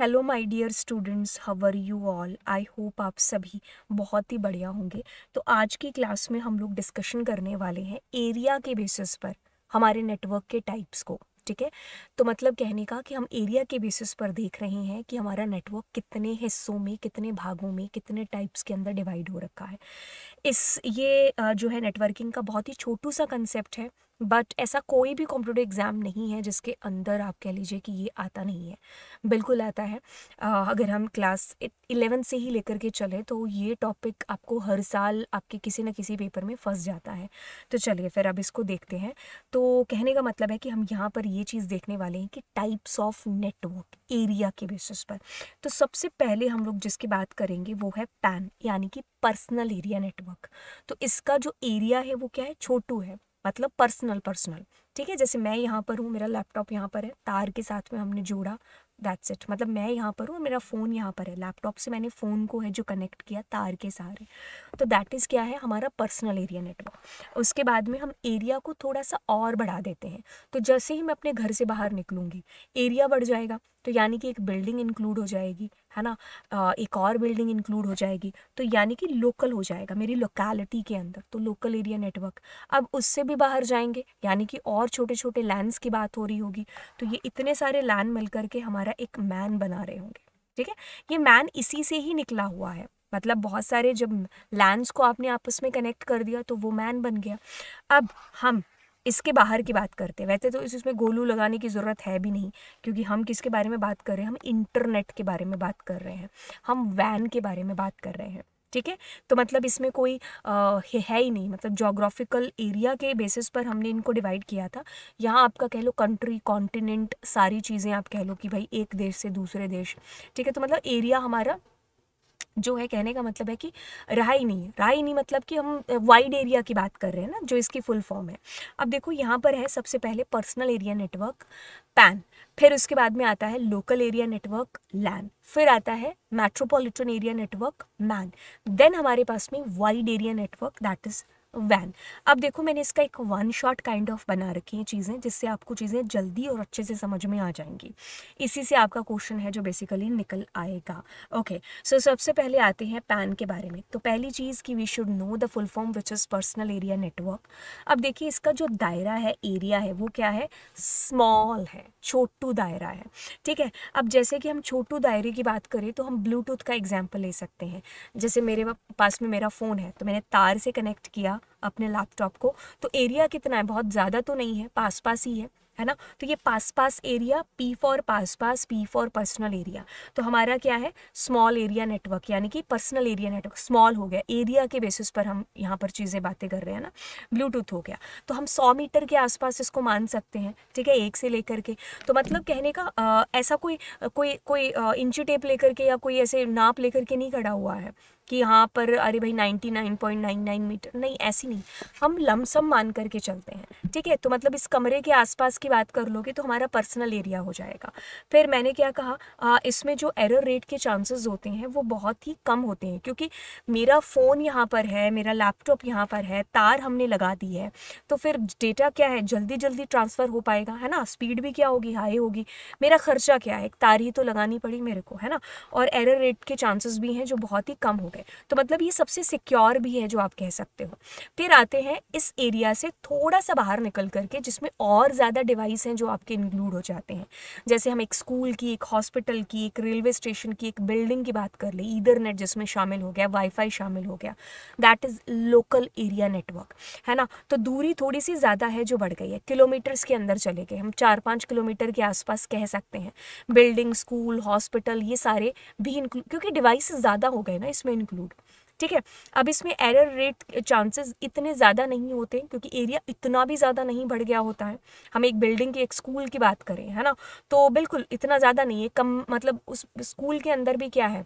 hello my dear students how are you all I hope आप सभी बहुत ही बढ़िया होंगे तो आज की क्लास में हम लोग डिस्कशन करने वाले हैं एरिया के बेसिस पर हमारे नेटवर्क के टाइप्स को ठीक है तो मतलब कहने का कि हम एरिया के बेसिस पर देख रहे हैं कि हमारा नेटवर्क कितने हिस्सों में कितने भागों में कितने टाइप्स के अंदर डिवाइड हो रखा है इस ये जो है नेटवर्किंग का बहुत ही छोटू सा कंसेप्ट है बट ऐसा कोई भी कॉम्पिटेटिव एग्ज़ाम नहीं है जिसके अंदर आप कह लीजिए कि ये आता नहीं है बिल्कुल आता है अगर हम क्लास इलेवन से ही लेकर के चले तो ये टॉपिक आपको हर साल आपके किसी न किसी पेपर में फंस जाता है तो चलिए फिर अब इसको देखते हैं तो कहने का मतलब है कि हम यहाँ पर ये चीज़ देखने वाले हैं कि टाइप्स ऑफ नेटवर्क एरिया के बेसिस पर तो सबसे पहले हम लोग जिसकी बात करेंगे वो है पैन यानी कि पर्सनल एरिया नेटवर्क वर्क तो इसका जो एरिया है वो क्या है छोटू है मतलब पर्सनल पर्सनल ठीक है जैसे मैं यहाँ पर हूँ मेरा लैपटॉप यहाँ पर है तार के साथ में हमने जोड़ा दैट्स इट मतलब मैं यहाँ पर हूँ मेरा फ़ोन यहाँ पर है लैपटॉप से मैंने फ़ोन को है जो कनेक्ट किया तार के सहारे तो दैट इज़ क्या है हमारा पर्सनल एरिया नेटवर्क उसके बाद में हम एरिया को थोड़ा सा और बढ़ा देते हैं तो जैसे ही मैं अपने घर से बाहर निकलूँगी एरिया बढ़ जाएगा तो यानी कि एक बिल्डिंग इंक्लूड हो जाएगी है ना एक और बिल्डिंग इंक्लूड हो जाएगी तो यानी कि लोकल हो जाएगा मेरी लोकेलिटी के अंदर तो लोकल एरिया नेटवर्क अब उससे भी बाहर जाएंगे यानी कि और छोटे छोटे लैंड्स की बात हो रही होगी तो ये इतने सारे लैंड मिल करके हमारा एक मैन बना रहे होंगे ठीक है ये मैन इसी से ही निकला हुआ है मतलब बहुत सारे जब लैंड्स को आपने आपस में कनेक्ट कर दिया तो वो मैन बन गया अब हम इसके बाहर की बात करते हैं वैसे तो इसमें गोलू लगाने की ज़रूरत है भी नहीं क्योंकि हम किसके बारे में बात कर रहे हैं हम इंटरनेट के बारे में बात कर रहे हैं हम वैन के बारे में बात कर रहे हैं ठीक है तो मतलब इसमें कोई आ, है ही नहीं मतलब जोग्राफिकल एरिया के बेसिस पर हमने इनको डिवाइड किया था यहाँ आपका कह लो कंट्री कॉन्टिनेंट सारी चीज़ें आप कह लो कि भाई एक देश से दूसरे देश ठीक है तो मतलब एरिया हमारा जो है कहने का मतलब है कि रायनी नहीं मतलब कि हम वाइड एरिया की बात कर रहे हैं ना जो इसकी फुल फॉर्म है अब देखो यहाँ पर है सबसे पहले पर्सनल एरिया नेटवर्क पैन फिर उसके बाद में आता है लोकल एरिया नेटवर्क लैन फिर आता है metropolitan area network MAN then हमारे पास में wide area network that is वैन अब देखो मैंने इसका एक वन शॉट काइंड ऑफ बना रखी है चीज़ें जिससे आपको चीज़ें जल्दी और अच्छे से समझ में आ जाएंगी इसी से आपका क्वेश्चन है जो बेसिकली निकल आएगा ओके सो सबसे पहले आते हैं पैन के बारे में तो पहली चीज़ कि we should know the full form which is personal area network अब देखिए इसका जो दायरा है एरिया है वो क्या है स्मॉल है छोटू दायरा है ठीक है अब जैसे कि हम छोटू दायरे की बात करें तो हम ब्लूटूथ का एग्जाम्पल ले सकते हैं जैसे मेरे पास में मेरा फ़ोन है तो मैंने तार से कनेक्ट किया अपने लैपटॉप को तो एरिया कितना है बहुत ज़्यादा तो नहीं है पास पास ही है है ना तो ये पास पास एरिया पी फॉर पास पास पी फॉर पर्सनल एरिया तो हमारा क्या है स्मॉल एरिया नेटवर्क यानी कि पर्सनल एरिया नेटवर्क स्मॉल हो गया एरिया के बेसिस पर हम यहाँ पर चीज़ें बातें कर रहे हैं ना ब्लूटूथ हो गया तो हम सौ मीटर के आसपास इसको मान सकते हैं ठीक है एक से लेकर के तो मतलब कहने का आ, ऐसा कोई कोई कोई इंची टेप लेकर के या कोई ऐसे नाप लेकर के नहीं खड़ा हुआ है कि यहाँ पर अरे भाई 99.99 मीटर नहीं ऐसी नहीं हम लमसम मान करके चलते हैं ठीक है तो मतलब इस कमरे के आसपास की बात कर लोगे तो हमारा पर्सनल एरिया हो जाएगा फिर मैंने क्या कहा आ, इसमें जो एरर रेट के चांसेस होते हैं वो बहुत ही कम होते हैं क्योंकि मेरा फ़ोन यहाँ पर है मेरा लैपटॉप यहाँ पर है तार हमने लगा दी है तो फिर डेटा क्या है जल्दी जल्दी ट्रांसफ़र हो पाएगा है ना स्पीड भी क्या होगी हाई होगी मेरा खर्चा क्या है तार ही तो लगानी पड़ी मेरे को है ना और एरर रेट के चांसेस भी हैं जो बहुत ही कम हो गए तो मतलब ये सबसे सिक्योर भी है जो आप कह सकते हो फिर आते हैं इस एरिया से थोड़ा सा बाहर निकल करके जिसमें और ज़्यादा डिवाइस हैं जो आपके इंक्लूड हो जाते हैं जैसे हम एक स्कूल की एक हॉस्पिटल की एक रेलवे स्टेशन की एक बिल्डिंग की बात कर ले नेट जिसमें शामिल हो गया वाईफाई शामिल हो गया that is local area network है ना तो दूरी थोड़ी सी ज़्यादा है जो बढ़ गई है किलोमीटर्स के अंदर चले गए हम चार पाँच किलोमीटर के आसपास कह सकते हैं बिल्डिंग स्कूल हॉस्पिटल ये सारे भी इंक्लूड क्योंकि डिवाइस ज़्यादा हो गए ना इसमें इंक्लूड ठीक है अब इसमें एरर रेट चांसेस इतने ज़्यादा नहीं होते क्योंकि एरिया इतना भी ज़्यादा नहीं बढ़ गया होता है हम एक बिल्डिंग की एक स्कूल की बात करें है ना तो बिल्कुल इतना ज़्यादा नहीं है कम मतलब उस स्कूल के अंदर भी क्या है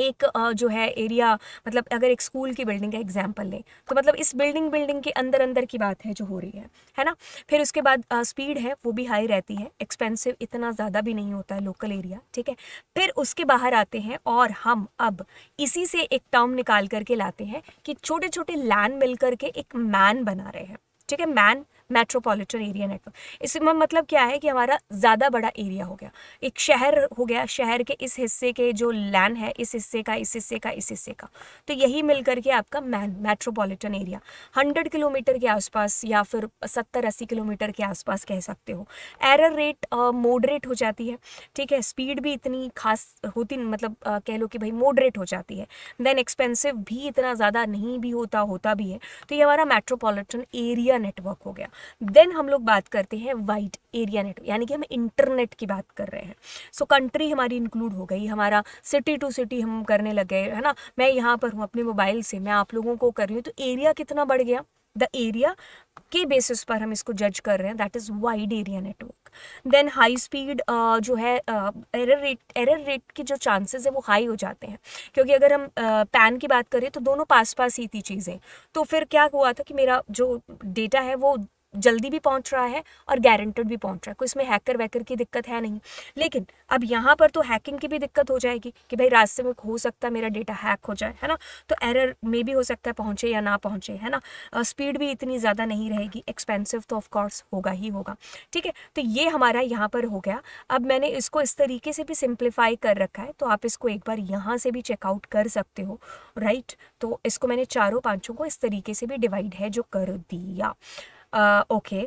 एक जो है एरिया मतलब अगर एक स्कूल की बिल्डिंग का एग्जाम्पल लें तो मतलब इस बिल्डिंग बिल्डिंग के अंदर अंदर की बात है जो हो रही है है ना फिर उसके बाद स्पीड है वो भी हाई रहती है एक्सपेंसिव इतना ज़्यादा भी नहीं होता है लोकल एरिया ठीक है फिर उसके बाहर आते हैं और हम अब इसी से एक टर्म निकाल करके लाते हैं कि छोटे छोटे लैंड मिल करके एक मैन बना रहे हैं ठीक है मैन मेट्रोपॉलिटन एरिया नेटवर्क इसमें मतलब क्या है कि हमारा ज़्यादा बड़ा एरिया हो गया एक शहर हो गया शहर के इस हिस्से के जो लैंड है इस हिस्से का इस हिस्से का इस हिस्से का तो यही मिल करके आपका MAN metropolitan area hundred kilometre के आसपास या फिर सत्तर अस्सी किलोमीटर के आसपास कह सकते हो एरर रेट मोडरेट हो जाती है ठीक है स्पीड भी इतनी खास होती मतलब आ, कह लो कि भाई मोडरेट हो जाती है देन एक्सपेंसिव भी इतना ज़्यादा नहीं भी होता होता भी है तो ये हमारा मेट्रोपॉलिटन एरिया नेटवर्क हो गया देन हम लोग बात करते हैं वाइड एरिया नेटवर्क यानी कि हम इंटरनेट की बात कर रहे हैं सो so, कंट्री हमारी इंक्लूड हो गई हमारा सिटी टू सिटी हम करने लग गए है ना मैं यहाँ पर हूँ अपने मोबाइल से मैं आप लोगों को कर रही हूँ तो एरिया कितना बढ़ गया द एरिया के बेसिस पर हम इसको जज कर रहे हैं that is wide area network then high speed जो है एरर रेट एरर रेट के जो चांसेस है वो हाई हो जाते हैं क्योंकि अगर हम पैन uh, की बात करें तो दोनों पास पास ही थी चीज़ें तो फिर क्या हुआ था कि मेरा जो डेटा है वो जल्दी भी पहुंच रहा है और गारंटेड भी पहुंच रहा है कोई इसमें हैकर वैकर की दिक्कत है नहीं लेकिन अब यहाँ पर तो हैकिंग की भी दिक्कत हो जाएगी कि भाई रास्ते में हो सकता है मेरा डेटा हैक हो जाए है ना तो एरर में भी हो सकता है पहुँचे या ना पहुँचे है ना स्पीड भी इतनी ज़्यादा नहीं रहेगी एक्सपेंसिव तो ऑफकोर्स होगा ही होगा ठीक है तो ये हमारा यहाँ पर हो गया अब मैंने इसको इस तरीके से भी सिंप्लीफाई कर रखा है तो आप इसको एक बार यहाँ से भी चेकआउट कर सकते हो राइट तो इसको मैंने चारों पाँचों को इस तरीके से भी डिवाइड है जो कर दिया ओके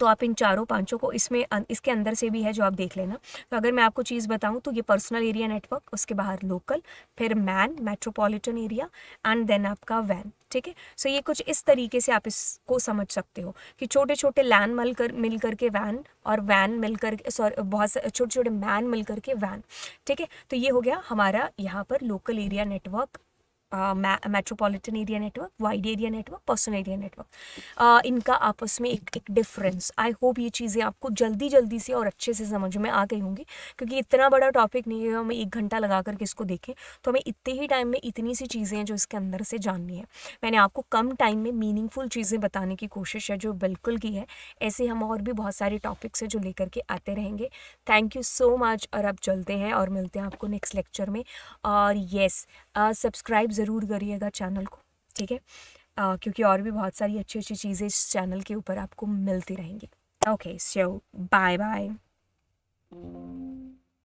तो आप इन चारों पांचों को इसमें अं, इसके अंदर से भी है जो आप देख लेना तो अगर मैं आपको चीज़ बताऊं तो ये पर्सनल एरिया नेटवर्क उसके बाहर लोकल फिर MAN metropolitan area and then आपका वैन ठीक है सो ये कुछ इस तरीके से आप इसको समझ सकते हो कि छोटे छोटे लैन मल कर मिल करके वैन और वैन मिल कर सॉरी बहुत छोटे छोटे मैन मिल करके वैन ठीक है तो ये हो गया हमारा यहाँ पर local area network metropolitan area network wide area network person area network इनका आपस में एक एक डिफरेंस आई होप ये चीज़ें आपको जल्दी जल्दी से और अच्छे से समझ में आ गई होंगी क्योंकि इतना बड़ा टॉपिक नहीं है हमें एक घंटा लगा करके इसको देखें तो हमें इतने ही टाइम में इतनी सी चीज़ें हैं जो इसके अंदर से जाननी है मैंने आपको कम टाइम में मीनिंगफुल चीज़ें बताने की कोशिश है जो बिल्कुल की है ऐसे हम और भी बहुत सारे टॉपिक्स हैं जो लेकर के आते रहेंगे थैंक यू सो मच और अब चलते हैं और मिलते हैं आपको नेक्स्ट लेक्चर में और येस सब्सक्राइब ज़रूर करिएगा चैनल को ठीक है uh, क्योंकि और भी बहुत सारी अच्छी अच्छी चीज़ें इस चैनल के ऊपर आपको मिलती रहेंगी ओके सो बाय बाय